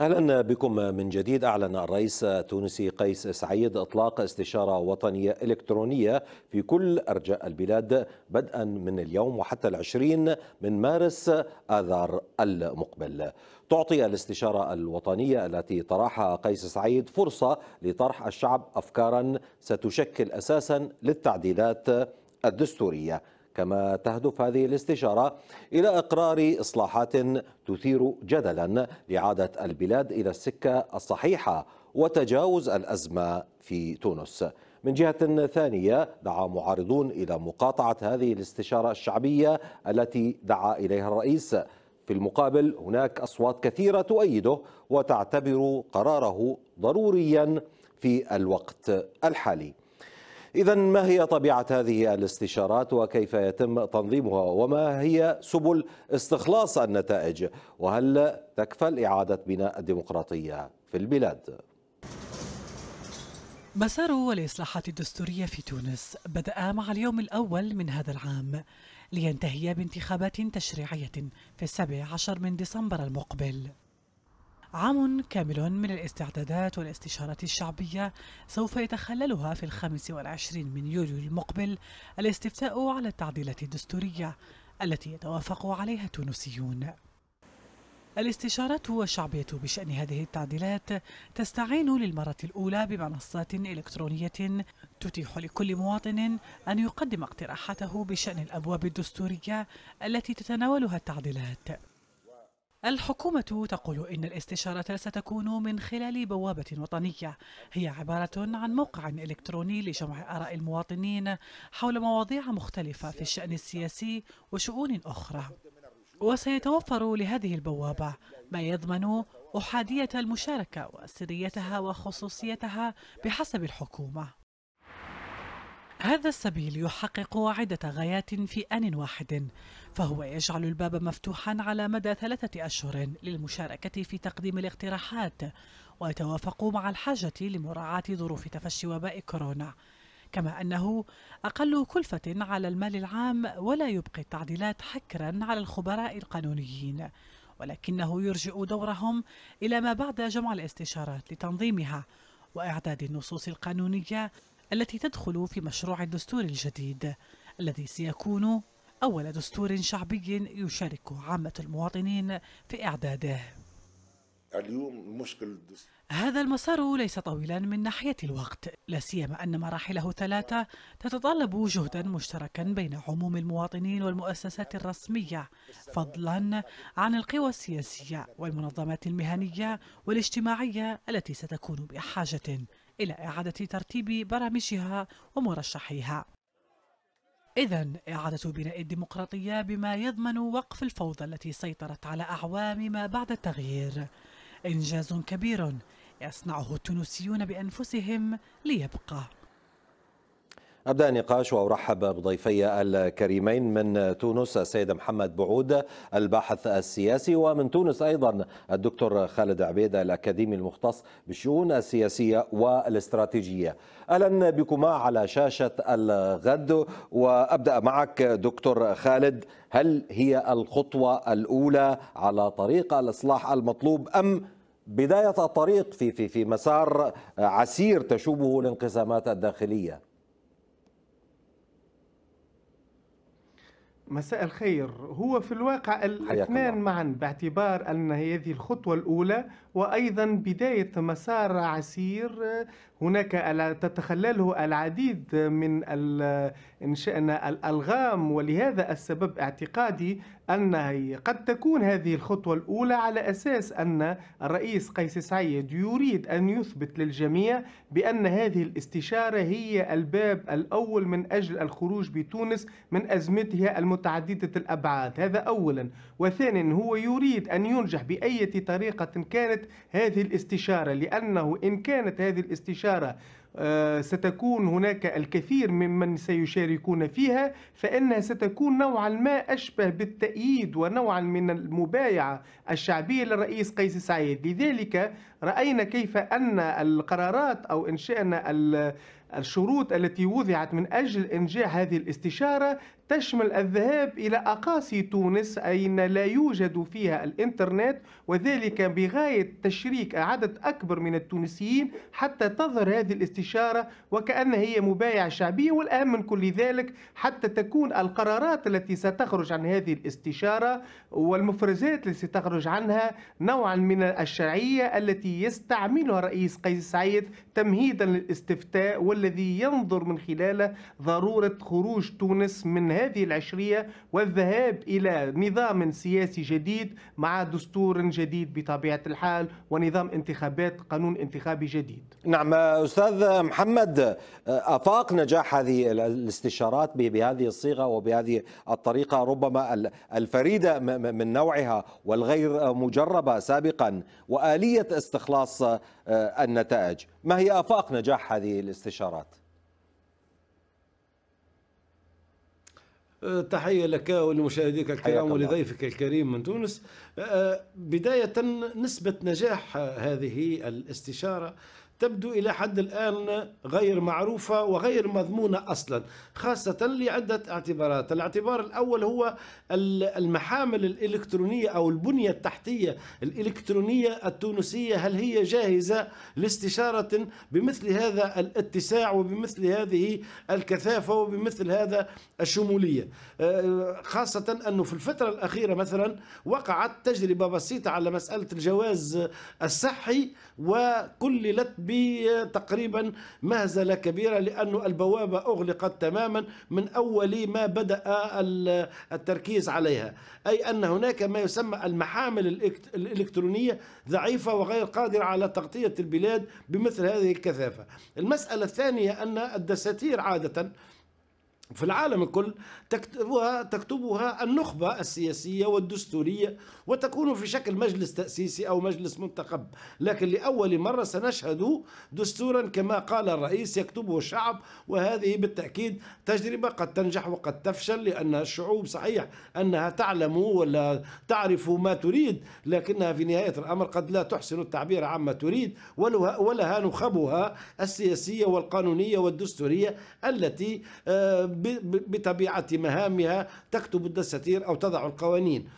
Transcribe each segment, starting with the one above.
اهلا بكم من جديد اعلن الرئيس التونسي قيس سعيد اطلاق استشاره وطنيه الكترونيه في كل ارجاء البلاد بدءا من اليوم وحتى العشرين من مارس اذار المقبل. تعطي الاستشاره الوطنيه التي طرحها قيس سعيد فرصه لطرح الشعب افكارا ستشكل اساسا للتعديلات الدستوريه كما تهدف هذه الاستشارة إلى إقرار إصلاحات تثير جدلا لعادة البلاد إلى السكة الصحيحة وتجاوز الأزمة في تونس من جهة ثانية دعا معارضون إلى مقاطعة هذه الاستشارة الشعبية التي دعا إليها الرئيس في المقابل هناك أصوات كثيرة تؤيده وتعتبر قراره ضروريا في الوقت الحالي إذا ما هي طبيعة هذه الاستشارات وكيف يتم تنظيمها وما هي سبل استخلاص النتائج وهل تكفل إعادة بناء الديمقراطية في البلاد؟ مسار الإصلاحات الدستورية في تونس بدأ مع اليوم الأول من هذا العام لينتهي بانتخابات تشريعية في السابع عشر من ديسمبر المقبل عام كامل من الاستعدادات والاستشارات الشعبية سوف يتخللها في الخامس والعشرين من يوليو المقبل الاستفتاء على التعديلات الدستورية التي يتوافق عليها التونسيون الاستشارات الشعبية بشأن هذه التعديلات تستعين للمرة الأولى بمنصات إلكترونية تتيح لكل مواطن أن يقدم اقتراحاته بشأن الأبواب الدستورية التي تتناولها التعديلات الحكومة تقول إن الاستشارة ستكون من خلال بوابة وطنية هي عبارة عن موقع إلكتروني لجمع آراء المواطنين حول مواضيع مختلفة في الشأن السياسي وشؤون أخرى وسيتوفر لهذه البوابة ما يضمن أحادية المشاركة وسريتها وخصوصيتها بحسب الحكومة هذا السبيل يحقق عدة غايات في آن واحد فهو يجعل الباب مفتوحا على مدى ثلاثة أشهر للمشاركة في تقديم الاقتراحات ويتوافق مع الحاجة لمراعاة ظروف تفشي وباء كورونا كما أنه أقل كلفة على المال العام ولا يبقي التعديلات حكرا على الخبراء القانونيين ولكنه يرجئ دورهم إلى ما بعد جمع الاستشارات لتنظيمها وإعداد النصوص القانونية التي تدخل في مشروع الدستور الجديد الذي سيكون أول دستور شعبي يشارك عامة المواطنين في إعداده اليوم مشكل الدستور هذا المسار ليس طويلا من ناحية الوقت لا سيما أن مراحله ثلاثة تتطلب جهدا مشتركا بين عموم المواطنين والمؤسسات الرسمية فضلا عن القوى السياسية والمنظمات المهنية والاجتماعية التي ستكون بحاجة إلى إعادة ترتيب برامجها ومرشحيها إذا إعادة بناء الديمقراطية بما يضمن وقف الفوضى التي سيطرت على أعوام ما بعد التغيير إنجاز كبير يصنعه التونسيون بأنفسهم ليبقى أبدأ النقاش وأرحب بضيفي الكريمين من تونس السيد محمد بعود الباحث السياسي ومن تونس أيضا الدكتور خالد عبيد الأكاديمي المختص بالشؤون السياسية والاستراتيجية أهلا بكما على شاشة الغد وأبدأ معك دكتور خالد هل هي الخطوة الأولى على طريق الإصلاح المطلوب أم بداية الطريق في في في مسار عسير تشوبه الانقسامات الداخلية؟ مساء الخير هو في الواقع الاثنان معا باعتبار أن هذه الخطوة الأولى وأيضا بداية مسار عسير هناك تتخلله العديد من إن شئنا الألغام ولهذا السبب اعتقادي أن قد تكون هذه الخطوة الأولى على أساس أن الرئيس قيس سعيد يريد أن يثبت للجميع بأن هذه الاستشارة هي الباب الأول من أجل الخروج بتونس من أزمتها المتعددة الأبعاد هذا أولا وثانيا هو يريد أن ينجح بأية طريقة كانت هذه الاستشارة لأنه إن كانت هذه الاستشارة التجارة آه، ستكون هناك الكثير ممن سيشاركون فيها فإنها ستكون نوعا ما أشبه بالتأييد ونوعا من المبايعة الشعبية للرئيس قيس سعيد لذلك رأينا كيف أن القرارات أو إن شئنا الشروط التي وضعت من أجل إنجاح هذه الاستشارة تشمل الذهاب إلى أقاصي تونس أين لا يوجد فيها الإنترنت وذلك بغاية تشريك عدد أكبر من التونسيين حتى تظهر هذه الاستشارة وكأنها هي مبايعة شعبية والأهم من كل ذلك حتى تكون القرارات التي ستخرج عن هذه الاستشارة والمفرزات التي ستخرج عنها نوعا من الشرعية التي يستعملها الرئيس قيس سعيد تمهيدا للاستفتاء والذي ينظر من خلاله ضرورة خروج تونس من هذه العشرية والذهاب إلى نظام سياسي جديد مع دستور جديد بطبيعة الحال ونظام انتخابات قانون انتخابي جديد نعم أستاذ محمد أفاق نجاح هذه الاستشارات بهذه الصيغة وبهذه الطريقة ربما الفريدة من نوعها والغير مجربة سابقا وآلية استخلاص آه، النتائج ما هي آفاق نجاح هذه الاستشارات؟ تحية لك ولمشاهديك الكرام ولضيفك الكريم من تونس آه، بداية نسبة نجاح هذه الاستشارة تبدو إلى حد الآن غير معروفة وغير مضمونة أصلا خاصة لعدة اعتبارات الاعتبار الأول هو المحامل الإلكترونية أو البنية التحتية الإلكترونية التونسية هل هي جاهزة لاستشارة بمثل هذا الاتساع وبمثل هذه الكثافة وبمثل هذا الشمولية آه، خاصة أنه في الفترة الأخيرة مثلا وقعت تجربة بسيطة على مسألة الجواز الصحي وكللت بتقريبا مهزلة كبيرة لأن البوابة أغلقت تماما من أول ما بدأ التركيز عليها أي أن هناك ما يسمى المحامل الإلكترونية ضعيفة وغير قادرة على تغطية البلاد بمثل هذه الكثافة المسألة الثانية أن الدساتير عادة في العالم الكل تكتبها, تكتبها النخبة السياسية والدستورية وتكون في شكل مجلس تأسيسي أو مجلس منتخب لكن لأول مرة سنشهد دستورا كما قال الرئيس يكتبه الشعب وهذه بالتأكيد تجربة قد تنجح وقد تفشل لأن الشعوب صحيح أنها تعلم ولا تعرف ما تريد لكنها في نهاية الأمر قد لا تحسن التعبير عما تريد ولها نخبها السياسية والقانونية والدستورية التي آه، بطبيعة مهامها تكتب الدساتير أو تضع القوانين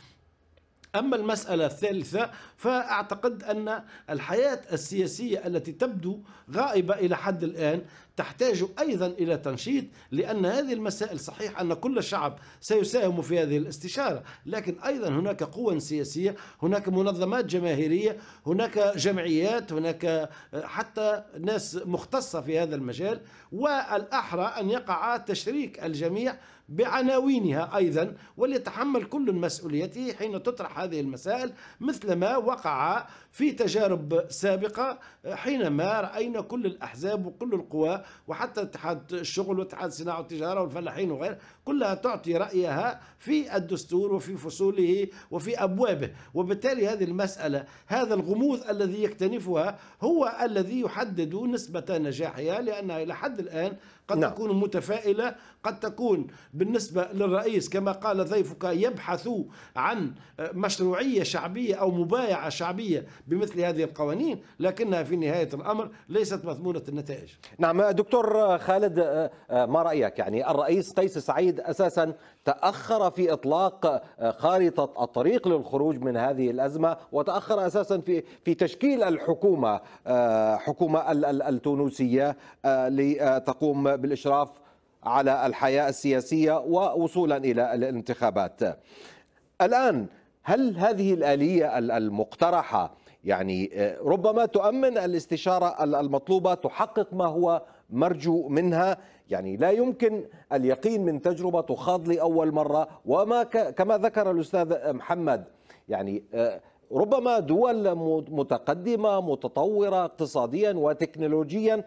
أما المسألة الثالثة فأعتقد أن الحياة السياسية التي تبدو غائبة إلى حد الآن تحتاج أيضا إلى تنشيط لأن هذه المسائل صحيح أن كل الشعب سيساهم في هذه الاستشارة لكن أيضا هناك قوى سياسية هناك منظمات جماهيرية هناك جمعيات هناك حتى ناس مختصة في هذا المجال والأحرى أن يقع تشريك الجميع بعناوينها أيضا وليتحمل كل مسؤوليته حين تطرح هذه المسائل مثل ما وقع في تجارب سابقة حينما رأينا كل الأحزاب وكل القوى وحتى اتحاد الشغل واتحاد الصناعة والتجارة والفلاحين وغير كلها تعطي رأيها في الدستور وفي فصوله وفي أبوابه وبالتالي هذه المسألة هذا الغموض الذي يكتنفها هو الذي يحدد نسبة نجاحها لأنها إلى حد الآن قد نعم. تكون متفائلة قد تكون بالنسبة للرئيس كما قال ضيفك يبحث عن مشروعية شعبية أو مبايعة شعبية بمثل هذه القوانين لكنها في نهاية الأمر ليست مضمونة النتائج نعم دكتور خالد آه، آه، ما رأيك يعني الرئيس قيس سعيد أساسا تأخر في إطلاق آه، خارطة الطريق للخروج من هذه الأزمة وتأخر أساسا في في تشكيل الحكومة آه، حكومة التونسية آه، لتقوم بالإشراف على الحياة السياسية ووصولا إلى الانتخابات الآن هل هذه الآلية المقترحة يعني ربما تؤمن الاستشارة المطلوبة تحقق ما هو مرجو منها يعني لا يمكن اليقين من تجربة تخاض لأول مرة وما كما ذكر الأستاذ محمد يعني آه، ربما دول متقدمة متطورة اقتصاديا وتكنولوجيا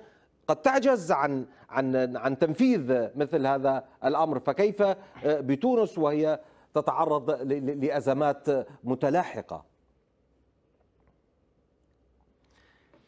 قد تعجز عن عن عن تنفيذ مثل هذا الامر فكيف آه، بتونس وهي تتعرض لازمات متلاحقه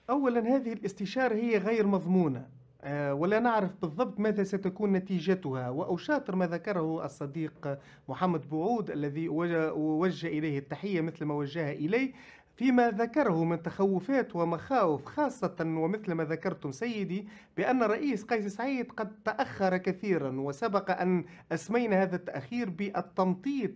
اولا هذه الاستشاره هي غير مضمونه آه، ولا نعرف بالضبط ماذا ستكون نتيجتها وأشاطر ما ذكره الصديق محمد بوعود الذي وجه إليه التحية مثل ما وجهها إلي فيما ذكره من تخوفات ومخاوف خاصة ومثل ما ذكرتم سيدي بأن الرئيس قيس سعيد قد تأخر كثيرا وسبق أن أسمينا هذا التأخير بالتمطيط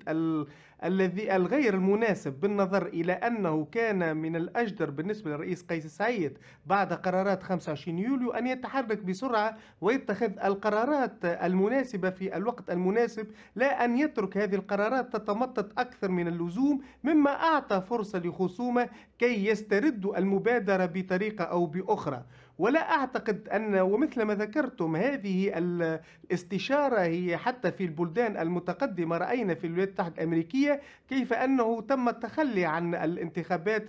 الذي الغير المناسب بالنظر إلى أنه كان من الأجدر بالنسبة للرئيس قيس سعيد بعد قرارات 25 يوليو أن يتحرك بسرعة ويتخذ القرارات المناسبة في الوقت المناسب لا أن يترك هذه القرارات تتمطط أكثر من اللزوم مما أعطى فرصة لخصومة كي يستردوا المبادرة بطريقة أو بأخرى ولا أعتقد أن ومثل ما ذكرتم هذه الاستشارة هي حتى في البلدان المتقدمة رأينا في الولايات المتحدة الأمريكية كيف أنه تم التخلي عن الانتخابات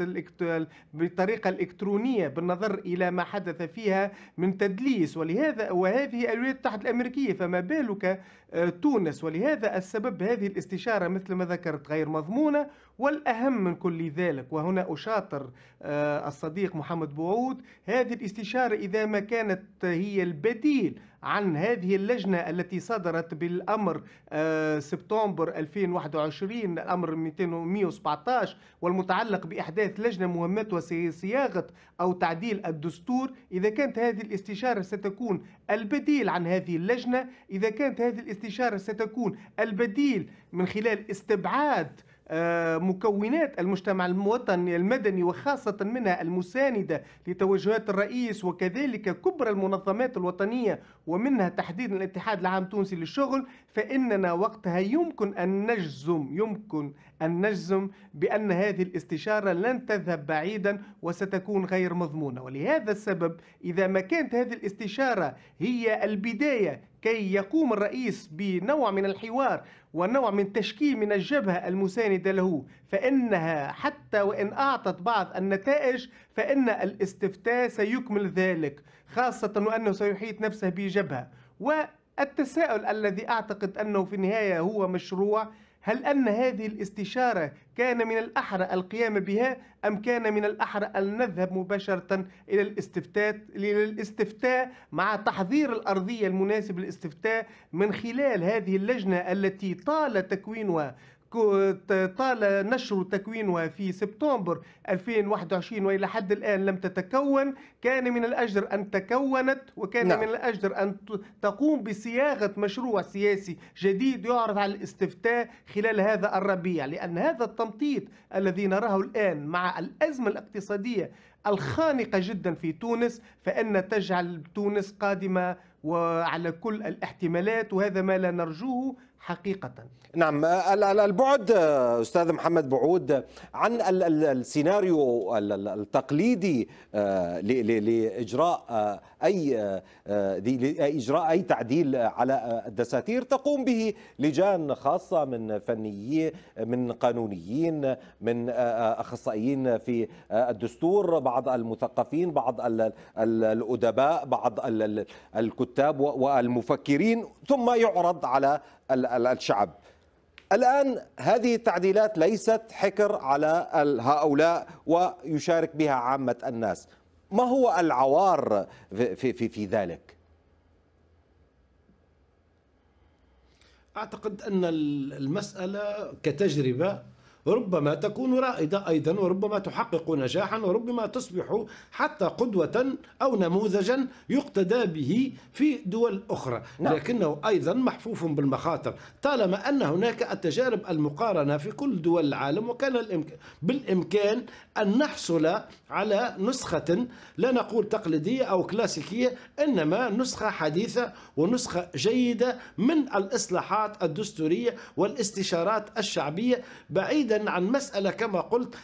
بطريقة الإلكترونية بالنظر إلى ما حدث فيها من تدليس ولهذا وهذه الولايات المتحدة الأمريكية فما بالك آه، تونس ولهذا السبب هذه الاستشارة مثل ما ذكرت غير مضمونة والأهم من كل ذلك وهنا أشاطر آه، الصديق محمد بوعود هذه الاستشارة إذا ما كانت هي البديل عن هذه اللجنة التي صدرت بالأمر آه، سبتمبر 2021 الأمر 217 والمتعلق بإحداث لجنة مهمتها صياغة أو تعديل الدستور إذا كانت هذه الاستشارة ستكون البديل عن هذه اللجنة إذا كانت هذه الاستشارة ستكون البديل من خلال استبعاد آه، مكونات المجتمع الوطني المدني وخاصة منها المساندة لتوجهات الرئيس وكذلك كبرى المنظمات الوطنية ومنها تحديدا الاتحاد العام التونسي للشغل فإننا وقتها يمكن أن نجزم يمكن أن نجزم بأن هذه الاستشارة لن تذهب بعيدا وستكون غير مضمونة ولهذا السبب إذا ما كانت هذه الاستشارة هي البداية كي يقوم الرئيس بنوع من الحوار ونوع من تشكيل من الجبهة المساندة له فإنها حتى وإن أعطت بعض النتائج فإن الاستفتاء سيكمل ذلك خاصة وأنه سيحيط نفسه بجبهة والتساؤل الذي أعتقد أنه في النهاية هو مشروع هل أن هذه الاستشارة كان من الأحرى القيام بها أم كان من الأحرى أن نذهب مباشرة إلى الاستفتاء للاستفتاء مع تحضير الأرضية المناسب للاستفتاء من خلال هذه اللجنة التي طال تكوينها طال نشر تكوينها في سبتمبر 2021 والى حد الان لم تتكون كان من الاجدر ان تكونت وكان نعم. من الاجدر ان تقوم بصياغه مشروع سياسي جديد يعرض على الاستفتاء خلال هذا الربيع لان هذا التمطيط الذي نراه الان مع الازمه الاقتصاديه الخانقه جدا في تونس فان تجعل تونس قادمه وعلى كل الاحتمالات وهذا ما لا نرجوه حقيقة نعم آه، البعد آه، أستاذ محمد بعود عن السيناريو التقليدي لإجراء أي إجراء أي تعديل على آه، الدساتير تقوم به لجان خاصة من فنيين من قانونيين من أخصائيين في الدستور بعض المثقفين بعض الأدباء بعض الكتاب والمفكرين ثم يعرض على الشعب الآن هذه التعديلات ليست حكر على هؤلاء ويشارك بها عامة الناس ما هو العوار في, في, في ذلك؟ أعتقد أن المسألة كتجربة ربما تكون رائدة أيضا وربما تحقق نجاحا وربما تصبح حتى قدوة أو نموذجا يقتدى به في دول أخرى نعم. لكنه أيضا محفوف بالمخاطر طالما أن هناك التجارب المقارنة في كل دول العالم وكان بالإمكان أن نحصل على نسخة لا نقول تقليدية أو كلاسيكية إنما نسخة حديثة ونسخة جيدة من الإصلاحات الدستورية والاستشارات الشعبية بعيدا عن مسألة كما قلت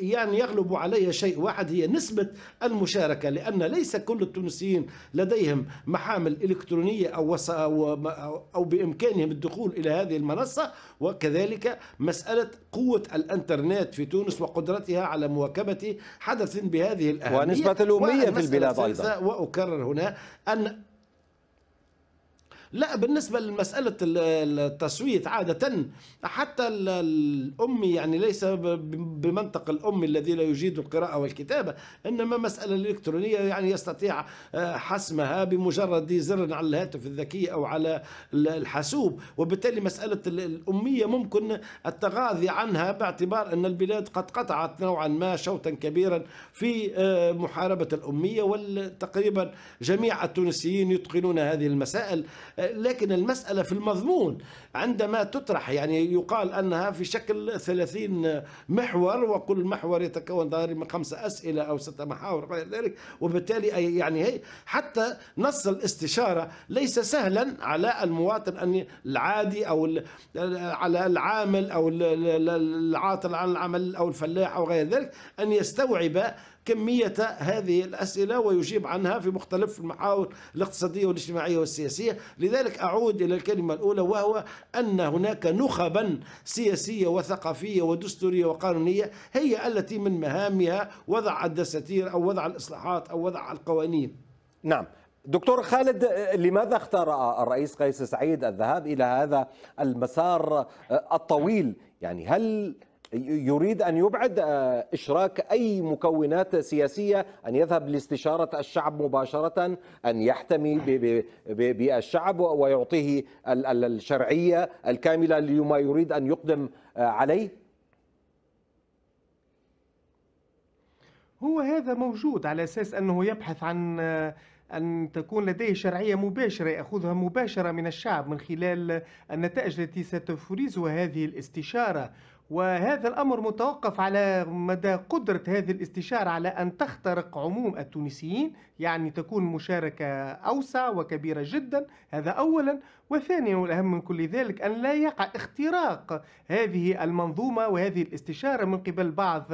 يعني يغلب علي شيء واحد هي نسبة المشاركة لأن ليس كل التونسيين لديهم محامل إلكترونية أو, أو بإمكانهم الدخول إلى هذه المنصة وكذلك مسألة قوة الإنترنت في تونس وقدرتها على مواكبة حدث بهذه الأهمية ونسبة الأمية في البلاد أيضا وأكرر هنا أن لا بالنسبة لمسألة التصويت عادة حتى الأمي يعني ليس بمنطق الأمي الذي لا يجيد القراءة والكتابة إنما مسألة الإلكترونية يعني يستطيع آه، حسمها بمجرد زر على الهاتف الذكي أو على الحاسوب وبالتالي مسألة الأمية ممكن التغاضي عنها باعتبار أن البلاد قد قطعت نوعا ما شوطا كبيرا في آه، محاربة الأمية وتقريبا جميع التونسيين يتقنون هذه المسائل لكن المسألة في المضمون عندما تطرح يعني يقال أنها في شكل 30 محور وكل محور يتكون من خمسة أسئلة أو ستة محاور غير ذلك وبالتالي يعني هي حتى نص الاستشارة ليس سهلا على المواطن أن العادي أو على العامل أو العاطل عن العمل أو الفلاح أو غير ذلك أن يستوعب كمية هذه الأسئلة ويجيب عنها في مختلف المحاور الاقتصادية والاجتماعية والسياسية لذلك أعود إلى الكلمة الأولى وهو أن هناك نخبا سياسية وثقافية ودستورية وقانونية هي التي من مهامها وضع الدساتير أو وضع الإصلاحات أو وضع القوانين نعم دكتور خالد لماذا اختار الرئيس قيس سعيد الذهاب إلى هذا المسار الطويل يعني هل يريد أن يبعد آه، إشراك أي مكونات سياسية أن يذهب لاستشارة الشعب مباشرة أن يحتمي بالشعب ويعطيه الشرعية الكاملة لما يريد أن يقدم آه، عليه هو هذا موجود على اساس انه يبحث عن آه، ان تكون لديه شرعيه مباشره ياخذها مباشره من الشعب من خلال النتائج التي ستفرزها هذه الاستشاره وهذا الأمر متوقف على مدى قدرة هذه الاستشارة على أن تخترق عموم التونسيين يعني تكون مشاركة أوسع وكبيرة جدا هذا أولا وثانيا والأهم من كل ذلك أن لا يقع اختراق هذه المنظومة وهذه الاستشارة من قبل بعض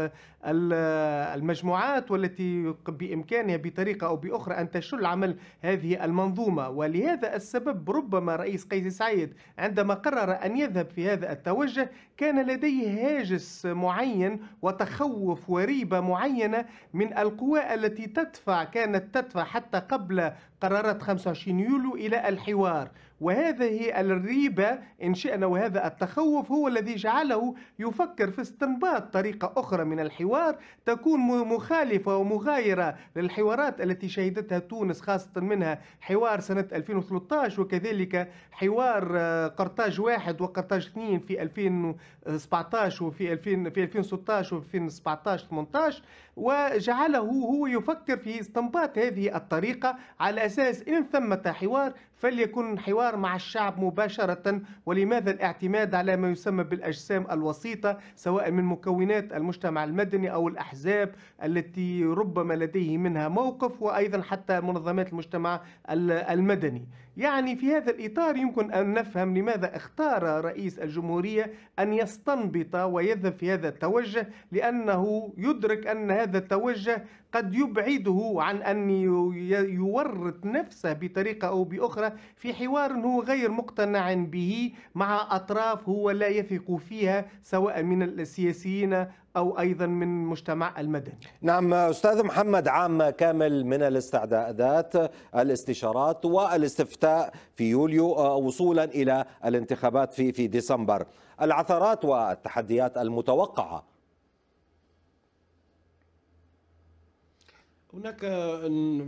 المجموعات والتي بإمكانها بطريقة أو بأخرى أن تشل عمل هذه المنظومة ولهذا السبب ربما رئيس قيس سعيد عندما قرر أن يذهب في هذا التوجه كان لديه هاجس معين وتخوف وريبة معينة من القوى التي تدفع كانت تدفع حتى قبل قرارات 25 يوليو إلى الحوار وهذه الريبة إن شئنا وهذا التخوف هو الذي جعله يفكر في استنباط طريقة أخرى من الحوار تكون مخالفة ومغايرة للحوارات التي شهدتها تونس خاصة منها حوار سنة 2013 وكذلك حوار آه، قرطاج واحد وقرطاج اثنين في 2017 وفي 2000 في 2016 وفي 2017 18 وجعله هو يفكر في استنباط هذه الطريقة على أساس إن ثمة حوار فليكن حوار الحوار مع الشعب مباشرة ولماذا الاعتماد على ما يسمى بالأجسام الوسيطة سواء من مكونات المجتمع المدني أو الأحزاب التي ربما لديه منها موقف وأيضا حتى منظمات المجتمع المدني يعني في هذا الإطار يمكن أن نفهم لماذا اختار رئيس الجمهورية أن يستنبط ويذهب في هذا التوجه لأنه يدرك أن هذا التوجه قد يبعده عن أن يورط نفسه بطريقة أو بأخرى في حوار هو غير مقتنع به مع أطراف هو لا يثق فيها سواء من السياسيين أو أيضا من مجتمع المدني نعم أستاذ محمد عام كامل من الاستعدادات الاستشارات والاستفتاء في يوليو آه، وصولا إلى الانتخابات في في ديسمبر العثرات والتحديات المتوقعة هناك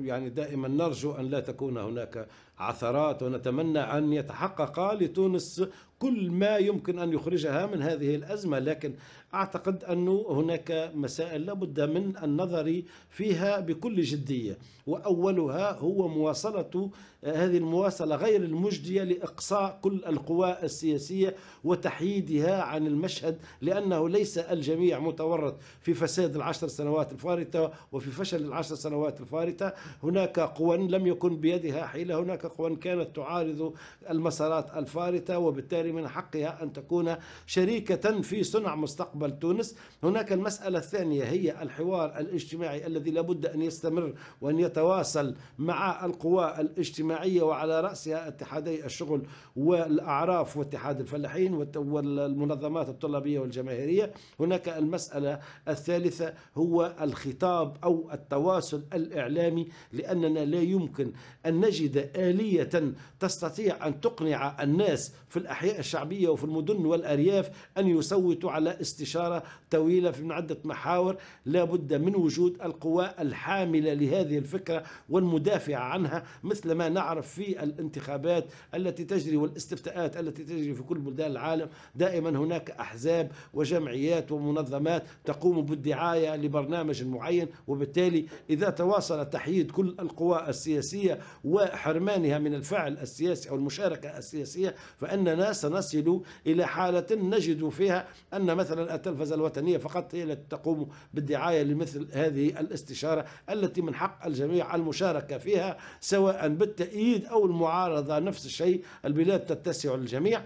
يعني دائما نرجو أن لا تكون هناك عثرات ونتمنى أن يتحقق لتونس كل ما يمكن أن يخرجها من هذه الأزمة لكن أعتقد أن هناك مسائل لابد من النظر فيها بكل جدية وأولها هو مواصلة هذه المواصلة غير المجدية لإقصاء كل القوى السياسية وتحييدها عن المشهد لأنه ليس الجميع متورط في فساد العشر سنوات الفارطة وفي فشل العشر سنوات الفارطة هناك قوى لم يكن بيدها حيلة هناك السابق وان كانت تعارض المسارات الفارطه وبالتالي من حقها ان تكون شريكه في صنع مستقبل تونس هناك المساله الثانيه هي الحوار الاجتماعي الذي لابد ان يستمر وان يتواصل مع القوى الاجتماعيه وعلى راسها اتحادي الشغل والاعراف واتحاد الفلاحين والمنظمات الطلابيه والجماهيريه هناك المساله الثالثه هو الخطاب او التواصل الاعلامي لاننا لا يمكن ان نجد عملية تستطيع أن تقنع الناس في الأحياء الشعبية وفي المدن والأرياف أن يصوتوا على استشارة طويلة في عدة محاور لا بد من وجود القوى الحاملة لهذه الفكرة والمدافعة عنها مثل ما نعرف في الانتخابات التي تجري والاستفتاءات التي تجري في كل بلدان العالم دائما هناك أحزاب وجمعيات ومنظمات تقوم بالدعاية لبرنامج معين وبالتالي إذا تواصل تحييد كل القوى السياسية وحرمان بإمكانها من الفعل السياسي أو المشاركة السياسية فإننا سنصل إلى حالة نجد فيها أن مثلا التلفزة الوطنية فقط هي التي تقوم بالدعاية لمثل هذه الاستشارة التي من حق الجميع المشاركة فيها سواء بالتأييد أو المعارضة نفس الشيء البلاد تتسع الجميع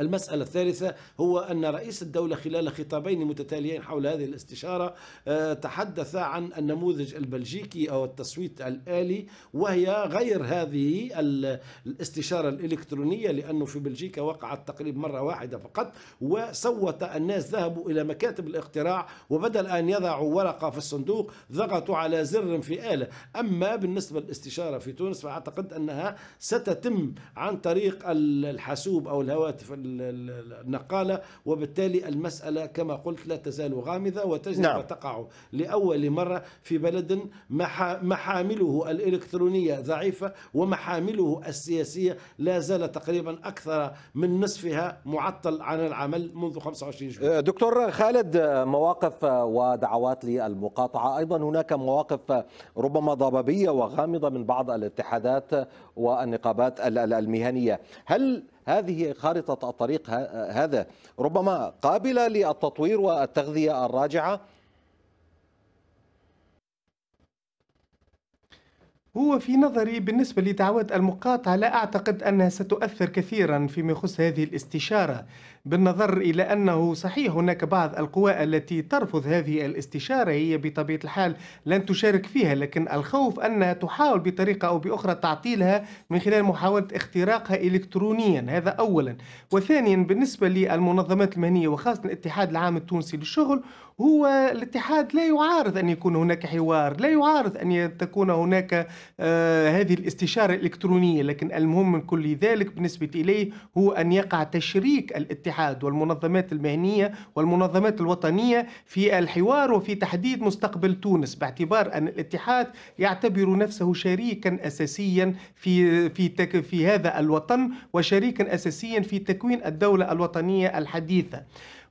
المسألة الثالثة هو أن رئيس الدولة خلال خطابين متتاليين حول هذه الاستشارة آه، تحدث عن النموذج البلجيكي أو التصويت الآلي وهي غير هذه الاستشارة الإلكترونية لأنه في بلجيكا وقعت تقريبا مرة واحدة فقط وصوت الناس ذهبوا إلى مكاتب الاقتراع وبدل أن يضعوا ورقة في الصندوق ضغطوا على زر في آلة أما بالنسبة للاستشارة في تونس فأعتقد أنها ستتم عن طريق الحاسوب أو الهواتف النقالة وبالتالي المسألة كما قلت لا تزال غامضة وتجد نعم. تقع لأول مرة في بلد محامله الإلكترونية ضعيفة ومحامله السياسية لا زال تقريبا أكثر من نصفها معطل عن العمل منذ 25 جوان أه، دكتور خالد مواقف ودعوات للمقاطعة أيضا هناك مواقف ربما ضبابية وغامضة من بعض الاتحادات والنقابات المهنية هل هذه خارطة الطريق هذا ربما قابلة للتطوير والتغذية الراجعة هو في نظري بالنسبة لدعوات المقاطعة لا أعتقد أنها ستؤثر كثيرا فيما يخص هذه الاستشارة بالنظر إلى أنه صحيح هناك بعض القوى التي ترفض هذه الاستشارة هي بطبيعة الحال لن تشارك فيها لكن الخوف أنها تحاول بطريقة أو بأخرى تعطيلها من خلال محاولة اختراقها إلكترونيا هذا أولا وثانيا بالنسبة للمنظمات المهنية وخاصة الاتحاد العام التونسي للشغل هو الاتحاد لا يعارض أن يكون هناك حوار لا يعارض أن تكون هناك آه هذه الاستشارة الإلكترونية لكن المهم من كل ذلك بالنسبة إليه هو أن يقع تشريك الاتحاد الاتحاد والمنظمات المهنية والمنظمات الوطنية في الحوار وفي تحديد مستقبل تونس باعتبار أن الاتحاد يعتبر نفسه شريكا أساسيا في, في, في هذا الوطن وشريكا أساسيا في تكوين الدولة الوطنية الحديثة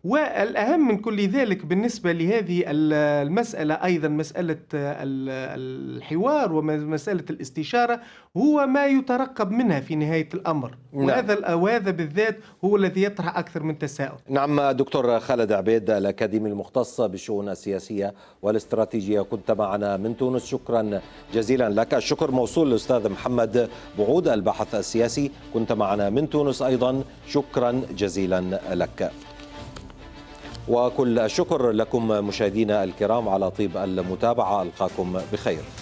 والأهم من كل ذلك بالنسبة لهذه المسألة أيضا مسألة الحوار ومسألة الاستشارة هو ما يترقب منها في نهاية الأمر نعم. وهذا وهذا بالذات هو الذي يطرح أكثر من تساؤل نعم دكتور خالد عبيد الأكاديمي المختص بالشؤون السياسية والاستراتيجية كنت معنا من تونس شكرا جزيلا لك الشكر موصول للأستاذ محمد بعود الباحث السياسي كنت معنا من تونس أيضا شكرا جزيلا لك وكل الشكر لكم مشاهدينا الكرام على طيب المتابعة ألقاكم بخير